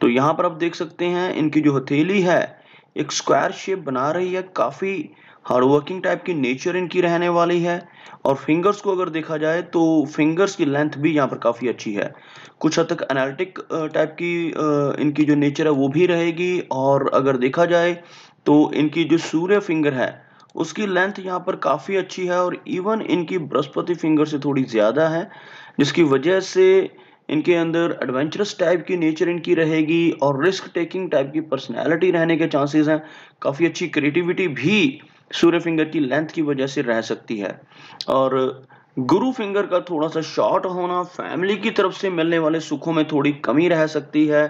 तो यहाँ पर आप देख सकते हैं इनकी जो हथेली है एक स्क्वायर शेप बना रही है काफ़ी हार्डवर्किंग टाइप की नेचर इनकी रहने वाली है और फिंगर्स को अगर देखा जाए तो फिंगर्स की लेंथ भी यहाँ पर काफ़ी अच्छी है कुछ हद तक एनालिटिक टाइप की इनकी जो नेचर है वो भी रहेगी और अगर देखा जाए तो इनकी जो सूर्य फिंगर है उसकी लेंथ यहाँ पर काफ़ी अच्छी है और इवन इनकी बृहस्पति फिंगर से थोड़ी ज़्यादा है जिसकी वजह से इनके अंदर एडवेंचरस टाइप की नेचर इनकी रहेगी और रिस्क टेकिंग टाइप की पर्सनैलिटी रहने के चांसेस हैं काफ़ी अच्छी क्रिएटिविटी भी सूर्य फिंगर की लेंथ की वजह से रह सकती है और गुरु फिंगर का थोड़ा सा शॉर्ट होना फैमिली की तरफ से मिलने वाले सुखों में थोड़ी कमी रह सकती है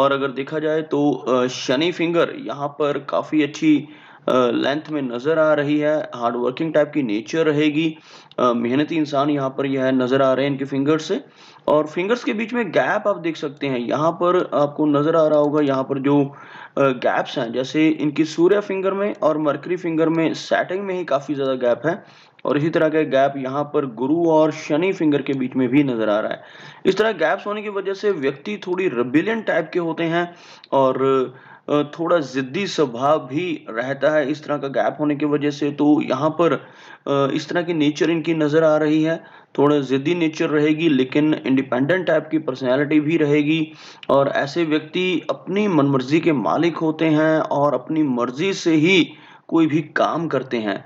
और अगर देखा जाए तो शनि फिंगर यहाँ पर काफ़ी अच्छी लेंथ में नज़र आ रही है हार्ड वर्किंग टाइप की नेचर रहेगी मेहनती इंसान यहाँ पर यह नज़र आ रहे हैं इनके फिंगर्स से और फिंगर्स के बीच में गैप आप देख सकते हैं यहाँ पर आपको नज़र आ रहा होगा यहाँ पर जो गैप्स हैं जैसे इनकी सूर्य फिंगर में और मरकरी फिंगर में सेटिंग में ही काफ़ी ज़्यादा गैप है और इसी तरह का गैप यहाँ पर गुरु और शनि फिंगर के बीच में भी नजर आ रहा है इस तरह गैप्स होने की वजह से व्यक्ति थोड़ी रबिलियन टाइप के होते हैं और थोड़ा ज़िद्दी स्वभाव भी रहता है इस तरह का गैप होने की वजह से तो यहाँ पर इस तरह की नेचर इनकी नज़र आ रही है थोड़ा ज़िद्दी नेचर रहेगी लेकिन इंडिपेंडेंट टाइप की पर्सनैलिटी भी रहेगी और ऐसे व्यक्ति अपनी मनमर्जी के मालिक होते हैं और अपनी मर्जी से ही कोई भी काम करते हैं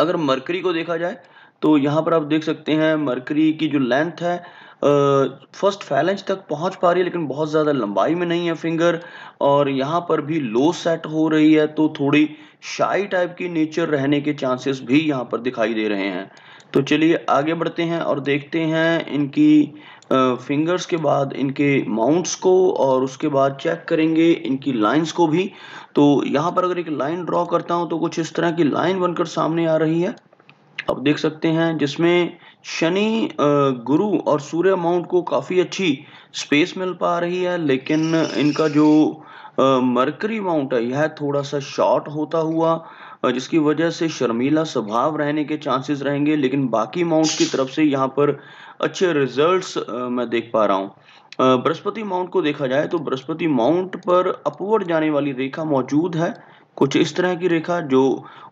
अगर मरकरी को देखा जाए तो यहाँ पर आप देख सकते हैं मरकरी की जो लेंथ है फर्स्ट फैलेंज तक पहुंच पा रही है लेकिन बहुत ज़्यादा लंबाई में नहीं है फिंगर और यहाँ पर भी लो सेट हो रही है तो थोड़ी शाई टाइप की नेचर रहने के चांसेस भी यहाँ पर दिखाई दे रहे हैं तो चलिए आगे बढ़ते हैं और देखते हैं इनकी फिंगर्स के बाद इनके माउंट्स को और उसके बाद चेक करेंगे इनकी लाइंस को भी तो यहाँ पर अगर एक लाइन ड्रॉ करता हूँ तो कुछ इस तरह की लाइन बनकर सामने आ रही है अब देख सकते हैं जिसमें शनि गुरु और सूर्य माउंट को काफ़ी अच्छी स्पेस मिल पा रही है लेकिन इनका जो मरकरी माउंट है यह थोड़ा सा शॉर्ट होता हुआ जिसकी वजह से शर्मीला स्वभाव रहने के चांसेस रहेंगे लेकिन बाकी माउंट की तरफ से यहाँ पर अच्छे रिजल्ट्स मैं देख पा रहा हूँ बृहस्पति माउंट को देखा जाए तो बृहस्पति माउंट पर अपवर्ड जाने वाली रेखा मौजूद है कुछ इस तरह की रेखा जो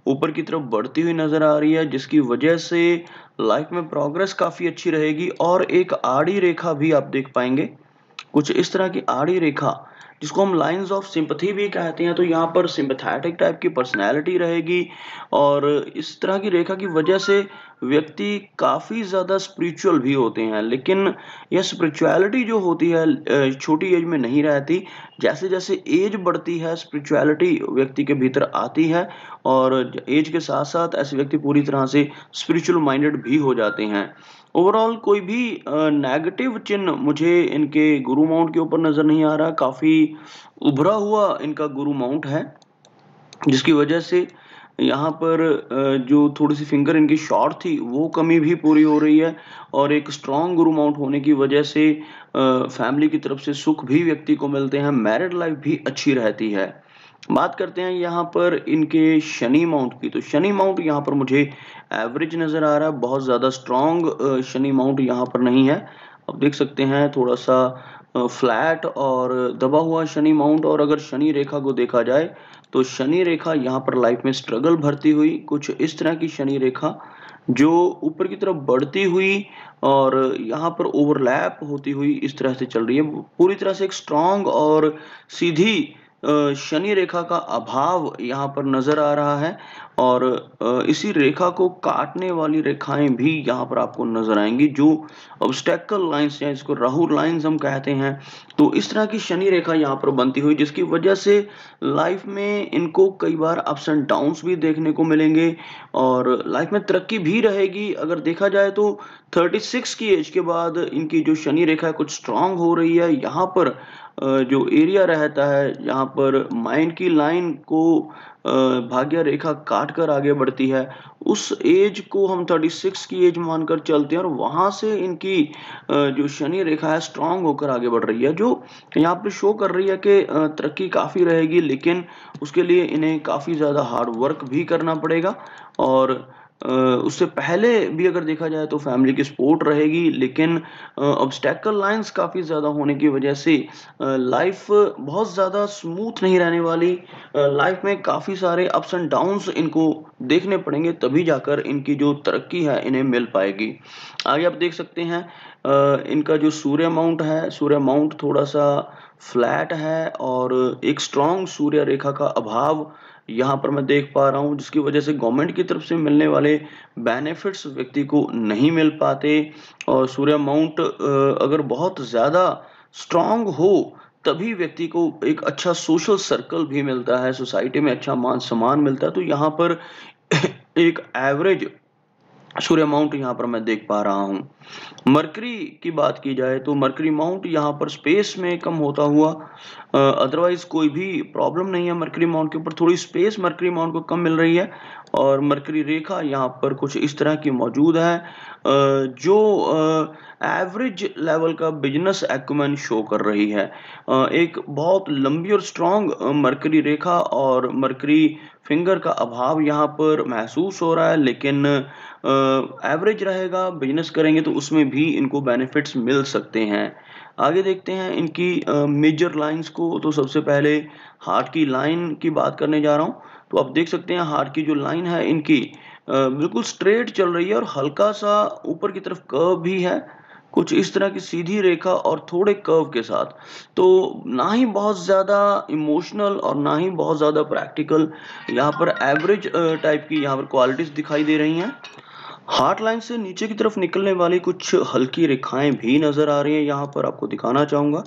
ऊपर की तरफ बढ़ती हुई नजर आ रही है जिसकी वजह से लाइफ में प्रोग्रेस काफी अच्छी रहेगी और एक आड़ी रेखा भी आप देख पाएंगे कुछ इस तरह की आड़ी रेखा जिसको हम लाइंस ऑफ सिंपथी भी कहते हैं तो यहाँ पर सिंपथैटिक टाइप की पर्सनैलिटी रहेगी और इस तरह की रेखा की वजह से व्यक्ति काफ़ी ज़्यादा स्पिरिचुअल भी होते हैं लेकिन यह स्पिरिचुअलिटी जो होती है छोटी एज में नहीं रहती जैसे जैसे एज बढ़ती है स्पिरिचुअलिटी व्यक्ति के भीतर आती है और एज के साथ साथ ऐसे व्यक्ति पूरी तरह से स्पिरिचुअल माइंडेड भी हो जाते हैं ओवरऑल कोई भी नेगेटिव चिन्ह मुझे इनके गुरु माउंट के ऊपर नज़र नहीं आ रहा काफ़ी उभरा हुआ इनका गुरु माउंट है जिसकी वजह से यहाँ पर जो थोड़ी सी फिंगर इनकी शॉर्ट थी वो कमी भी पूरी हो रही है और एक स्ट्रॉन्ग गुरु माउंट होने की वजह से फैमिली की तरफ से सुख भी व्यक्ति को मिलते हैं मैरिड लाइफ भी अच्छी रहती है बात करते हैं यहाँ पर इनके शनि माउंट की तो शनि माउंट यहाँ पर मुझे एवरेज नज़र आ रहा है बहुत ज़्यादा स्ट्रॉन्ग शनि माउंट यहाँ पर नहीं है अब देख सकते हैं थोड़ा सा फ्लैट और दबा हुआ शनि माउंट और अगर शनि रेखा को देखा जाए तो शनि रेखा यहाँ पर लाइफ में स्ट्रगल भरती हुई कुछ इस तरह की शनि रेखा जो ऊपर की तरफ बढ़ती हुई और यहाँ पर ओवरलैप होती हुई इस तरह से चल रही है पूरी तरह से एक स्ट्रांग और सीधी शनि रेखा का अभाव यहाँ पर नजर आ रहा है और इसी रेखा को काटने वाली रेखाएं भी यहाँ पर आपको नजर आएंगी जो ऑब्स्टेकल लाइंस या इसको राहुल लाइंस हम कहते हैं तो इस तरह की शनि रेखा यहाँ पर बनती हुई जिसकी वजह से लाइफ में इनको कई बार अप्स एंड डाउन्स भी देखने को मिलेंगे और लाइफ में तरक्की भी रहेगी अगर देखा जाए तो थर्टी की एज के बाद इनकी जो शनि रेखा है कुछ स्ट्रांग हो रही है यहाँ पर जो एरिया रहता है जहाँ पर माइंड की लाइन को भाग्य रेखा काट कर आगे बढ़ती है उस एज को हम 36 की एज मानकर चलते हैं और वहाँ से इनकी जो शनि रेखा है स्ट्रांग होकर आगे बढ़ रही है जो यहाँ पे शो कर रही है कि तरक्की काफ़ी रहेगी लेकिन उसके लिए इन्हें काफ़ी ज़्यादा हार्ड वर्क भी करना पड़ेगा और उससे पहले भी अगर देखा जाए तो फैमिली की सपोर्ट रहेगी लेकिन ऑब्स्टेकल लाइंस काफ़ी ज़्यादा होने की वजह से लाइफ बहुत ज़्यादा स्मूथ नहीं रहने वाली लाइफ में काफ़ी सारे अप्स एंड डाउन्स इनको देखने पड़ेंगे तभी जाकर इनकी जो तरक्की है इन्हें मिल पाएगी आगे आप देख सकते हैं इनका जो सूर्य माउंट है सूर्य माउंट थोड़ा सा फ्लैट है और एक स्ट्रॉन्ग सूर्य रेखा का अभाव यहाँ पर मैं देख पा रहा हूँ जिसकी वजह से गवर्नमेंट की तरफ से मिलने वाले बेनिफिट्स व्यक्ति को नहीं मिल पाते और सूर्य माउंट अगर बहुत ज़्यादा स्ट्रांग हो तभी व्यक्ति को एक अच्छा सोशल सर्कल भी मिलता है सोसाइटी में अच्छा मान सम्मान मिलता है तो यहाँ पर एक एवरेज सूर्य माउंट यहाँ पर मैं देख पा रहा हूँ मरकरी की बात की जाए तो मरकरी माउंट यहाँ पर स्पेस में कम होता हुआ अदरवाइज कोई भी प्रॉब्लम नहीं है मरकरी माउंट के ऊपर थोड़ी स्पेस मरकरी माउंट को कम मिल रही है और मरकरी रेखा यहाँ पर कुछ इस तरह की मौजूद है जो एवरेज लेवल का बिजनेस एक्मैन शो कर रही है एक बहुत लंबी और स्ट्रॉन्ग मरकरी रेखा और मरकरी फिंगर का अभाव यहाँ पर महसूस हो रहा है लेकिन एवरेज रहेगा बिजनेस करेंगे तो उसमें भी इनको बेनिफिट्स मिल सकते हैं आगे देखते हैं इनकी मेजर लाइंस को तो सबसे पहले हार्ट की लाइन की बात करने जा रहा हूँ तो आप देख सकते हैं हार की जो लाइन है इनकी बिल्कुल स्ट्रेट चल रही है और हल्का सा ऊपर की तरफ कर्व भी है कुछ इस तरह की सीधी रेखा और थोड़े कर्व के साथ तो ना ही बहुत ज़्यादा इमोशनल और ना ही बहुत ज़्यादा प्रैक्टिकल यहाँ पर एवरेज टाइप की यहाँ पर क्वालिटीज़ दिखाई दे रही हैं हार्ट लाइन से नीचे की तरफ निकलने वाली कुछ हल्की रेखाएं भी नज़र आ रही हैं यहाँ पर आपको दिखाना चाहूँगा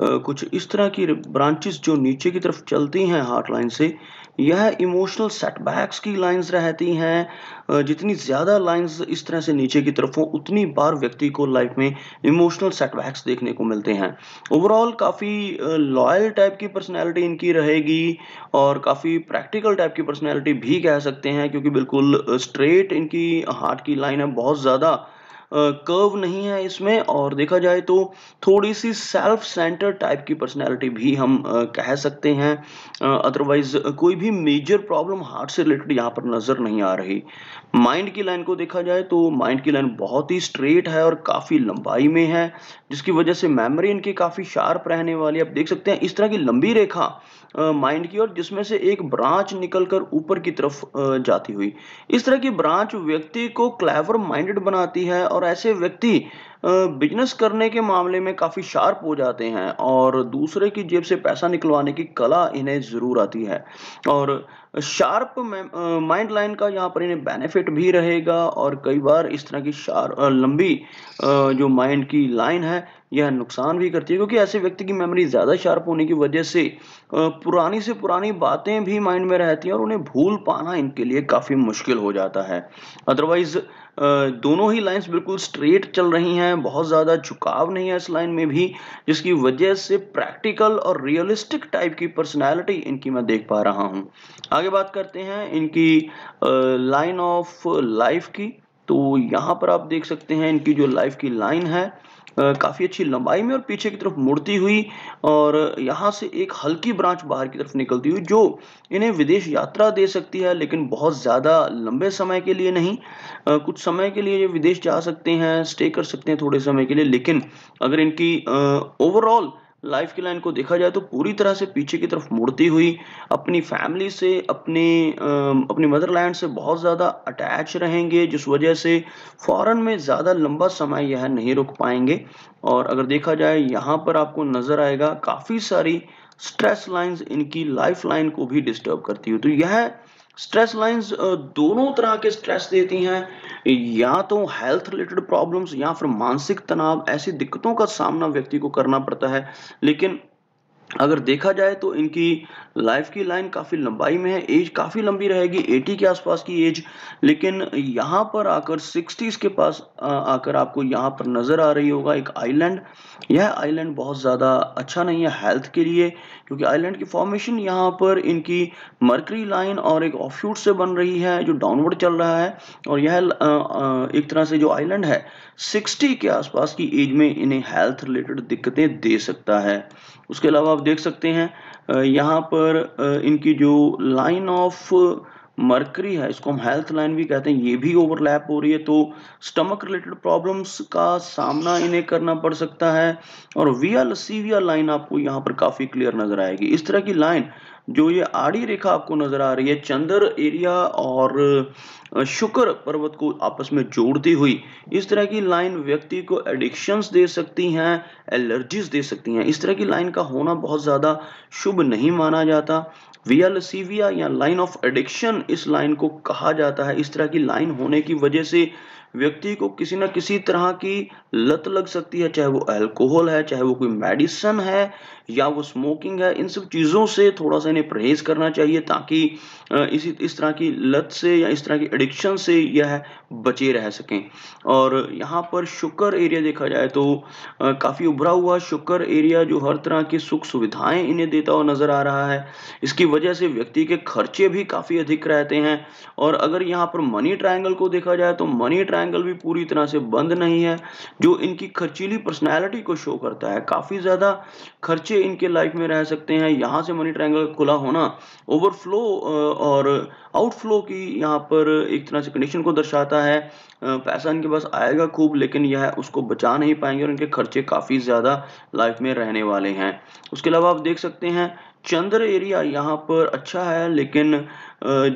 कुछ इस तरह की ब्रांचेस जो नीचे की तरफ चलती हैं हार्ट लाइन से यह इमोशनल सेटबैक्स की लाइंस रहती हैं जितनी ज़्यादा लाइंस इस तरह से नीचे की तरफ हो उतनी बार व्यक्ति को लाइफ में इमोशनल सेटबैक्स देखने को मिलते हैं ओवरऑल काफ़ी लॉयल टाइप की पर्सनैलिटी इनकी रहेगी और काफ़ी प्रैक्टिकल टाइप की पर्सनैलिटी भी कह सकते हैं क्योंकि बिल्कुल स्ट्रेट इनकी हार्ट की लाइन है बहुत ज़्यादा कर्व नहीं है इसमें और देखा जाए तो थोड़ी सी सेल्फ सेंटर टाइप की पर्सनैलिटी भी हम कह सकते हैं अदरवाइज कोई भी मेजर प्रॉब्लम हार्ट से रिलेटेड यहाँ पर नज़र नहीं आ रही माइंड की लाइन को देखा जाए तो माइंड की लाइन बहुत ही स्ट्रेट है और काफ़ी लंबाई में है जिसकी वजह से मेमोरी इनकी काफ़ी शार्प रहने वाली आप देख सकते हैं इस तरह की लंबी रेखा माइंड की और जिसमें से एक ब्रांच निकलकर ऊपर की तरफ जाती हुई इस तरह की ब्रांच व्यक्ति को क्लेवर माइंडेड बनाती है और ऐसे व्यक्ति बिजनेस करने के मामले में काफ़ी शार्प हो जाते हैं और दूसरे की जेब से पैसा निकलवाने की कला इन्हें ज़रूर आती है और शार्प माइंड लाइन का यहाँ पर इन्हें बेनिफिट भी रहेगा और कई बार इस तरह की शार्प लंबी जो माइंड की लाइन है यह नुकसान भी करती है क्योंकि ऐसे व्यक्ति की मेमोरी ज़्यादा शार्प होने की वजह से पुरानी से पुरानी बातें भी माइंड में रहती हैं और उन्हें भूल पाना इनके लिए काफ़ी मुश्किल हो जाता है अदरवाइज़ दोनों ही लाइंस बिल्कुल स्ट्रेट चल रही हैं बहुत ज़्यादा झुकाव नहीं है इस लाइन में भी जिसकी वजह से प्रैक्टिकल और रियलिस्टिक टाइप की पर्सनैलिटी इनकी मैं देख पा रहा हूँ आगे बात करते हैं इनकी लाइन ऑफ लाइफ की तो यहाँ पर आप देख सकते हैं इनकी जो लाइफ की लाइन है काफ़ी अच्छी लंबाई में और पीछे की तरफ मुड़ती हुई और यहाँ से एक हल्की ब्रांच बाहर की तरफ निकलती हुई जो इन्हें विदेश यात्रा दे सकती है लेकिन बहुत ज़्यादा लंबे समय के लिए नहीं कुछ समय के लिए ये विदेश जा सकते हैं स्टे कर सकते हैं थोड़े समय के लिए लेकिन अगर इनकी ओवरऑल लाइफ की लाइन को देखा जाए तो पूरी तरह से पीछे की तरफ मुड़ती हुई अपनी फैमिली से अपने अपनी मदरलैंड से बहुत ज़्यादा अटैच रहेंगे जिस वजह से फ़ॉरन में ज़्यादा लंबा समय यह नहीं रुक पाएंगे और अगर देखा जाए यहाँ पर आपको नज़र आएगा काफ़ी सारी स्ट्रेस लाइंस इनकी लाइफ लाइन को भी डिस्टर्ब करती हुई तो यह स्ट्रेस लाइंस दोनों तरह के स्ट्रेस देती हैं या तो हेल्थ रिलेटेड प्रॉब्लम्स या फिर मानसिक तनाव ऐसी दिक्कतों का सामना व्यक्ति को करना पड़ता है लेकिन अगर देखा जाए तो इनकी लाइफ की लाइन काफ़ी लंबाई में है एज काफ़ी लंबी रहेगी एटी के आसपास की एज लेकिन यहाँ पर आकर सिक्सटीज के पास आकर आपको यहाँ पर नज़र आ रही होगा एक आइलैंड यह आइलैंड बहुत ज़्यादा अच्छा नहीं है हेल्थ के लिए क्योंकि आइलैंड की फॉर्मेशन यहाँ पर इनकी मर्करी लाइन और एक ऑफशूट से बन रही है जो डाउनवर्ड चल रहा है और यह एक तरह से जो आइलैंड है सिक्सटी के आसपास की एज में इन्हें हेल्थ रिलेटेड दिक्कतें दे सकता है उसके अलावा आप देख सकते हैं यहाँ पर इनकी जो लाइन ऑफ मर्करी है इसको हम हेल्थ लाइन भी कहते हैं ये भी ओवरलैप हो रही है तो स्टमक रिलेटेड प्रॉब्लम्स का सामना इन्हें करना पड़ सकता है और विया लसीविया लाइन आपको यहाँ पर काफ़ी क्लियर नजर आएगी इस तरह की लाइन जो ये आड़ी रेखा आपको नजर आ रही है चंद्र एरिया और शुक्र पर्वत को आपस में जोड़ती हुई इस तरह की लाइन व्यक्ति को एडिक्शंस दे सकती हैं एलर्जीज दे सकती हैं इस तरह की लाइन का होना बहुत ज़्यादा शुभ नहीं माना जाता वीएलसीविया या लाइन ऑफ एडिक्शन इस लाइन को कहा जाता है इस तरह की लाइन होने की वजह से व्यक्ति को किसी न किसी तरह की लत लग सकती है चाहे वो अल्कोहल है चाहे वो कोई मेडिसन है या वो स्मोकिंग है इन सब चीज़ों से थोड़ा सा इन्हें परहेज करना चाहिए ताकि इसी इस तरह की लत से या इस तरह की एडिक्शन से यह बचे रह सकें और यहाँ पर शुक्र एरिया देखा जाए तो काफ़ी उभरा हुआ शुक्र एरिया जो हर तरह की सुख सुविधाएं इन्हें देता हुआ नज़र आ रहा है इसकी वजह से व्यक्ति के खर्चे भी काफ़ी अधिक रहते हैं और अगर यहाँ पर मनी ट्राइंगल को देखा जाए तो मनी ट्रायंगल ट्रायंगल भी पूरी तरह से बंद नहीं है जो इनकी खर्चीली पर्सनैलिटी को शो करता है काफ़ी ज़्यादा खर्चे इनके लाइफ में रह सकते हैं यहाँ से मनी ट्रायंगल खुला होना ओवरफ्लो और आउटफ्लो की यहाँ पर एक तरह से कंडीशन को दर्शाता है पैसा इनके पास आएगा खूब लेकिन यह उसको बचा नहीं पाएंगे और इनके खर्चे काफ़ी ज़्यादा लाइफ में रहने वाले हैं उसके अलावा आप देख सकते हैं चंद्र एरिया यहाँ पर अच्छा है लेकिन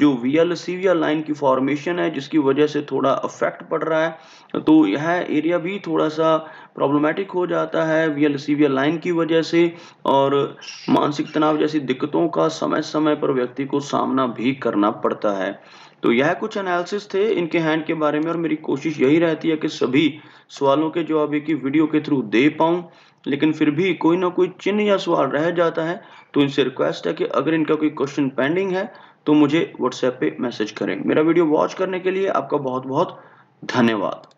जो वी एल सीवियर लाइन की फॉर्मेशन है जिसकी वजह से थोड़ा अफेक्ट पड़ रहा है तो यह एरिया भी थोड़ा सा प्रॉब्लमेटिक हो जाता है वी एल लाइन की वजह से और मानसिक तनाव जैसी दिक्कतों का समय समय पर व्यक्ति को सामना भी करना पड़ता है तो यह कुछ एनालिसिस थे इनके हैंड के बारे में और मेरी कोशिश यही रहती है कि सभी सवालों के जवाब एक वीडियो के थ्रू दे पाऊँ लेकिन फिर भी कोई ना कोई चिन्ह या सवाल रह जाता है तो इनसे रिक्वेस्ट है कि अगर इनका कोई क्वेश्चन पेंडिंग है तो मुझे व्हाट्सएप पे मैसेज करें मेरा वीडियो वॉच करने के लिए आपका बहुत बहुत धन्यवाद